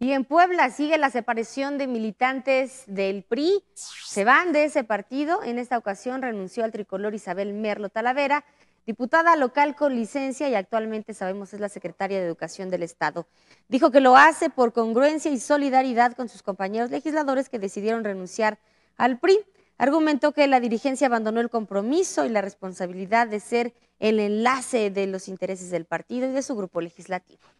Y en Puebla sigue la separación de militantes del PRI. Se van de ese partido. En esta ocasión renunció al tricolor Isabel Merlo Talavera, diputada local con licencia y actualmente sabemos es la secretaria de Educación del Estado. Dijo que lo hace por congruencia y solidaridad con sus compañeros legisladores que decidieron renunciar al PRI. Argumentó que la dirigencia abandonó el compromiso y la responsabilidad de ser el enlace de los intereses del partido y de su grupo legislativo.